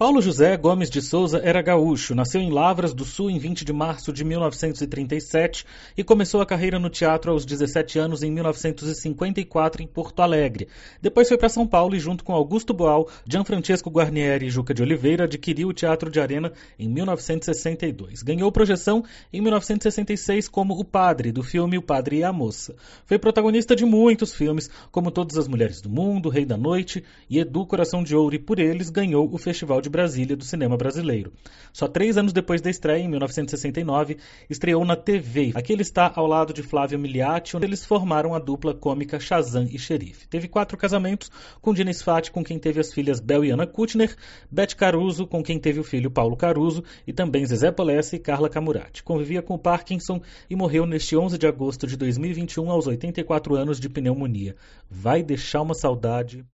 Paulo José Gomes de Souza era gaúcho, nasceu em Lavras do Sul em 20 de março de 1937 e começou a carreira no teatro aos 17 anos em 1954 em Porto Alegre. Depois foi para São Paulo e junto com Augusto Boal, Gianfrancesco Guarnieri e Juca de Oliveira adquiriu o Teatro de Arena em 1962. Ganhou projeção em 1966 como o padre do filme O Padre e a Moça. Foi protagonista de muitos filmes, como Todas as Mulheres do Mundo, Rei da Noite e Edu Coração de Ouro e por eles ganhou o Festival de de Brasília do cinema brasileiro. Só três anos depois da estreia, em 1969, estreou na TV. Aqui ele está ao lado de Flávio Miliati, onde eles formaram a dupla cômica Shazam e Xerife. Teve quatro casamentos, com Diniz Fati, com quem teve as filhas Bel e Ana Kutner, Beth Caruso, com quem teve o filho Paulo Caruso, e também Zezé Polessa e Carla Camurati. Convivia com Parkinson e morreu neste 11 de agosto de 2021, aos 84 anos de pneumonia. Vai deixar uma saudade.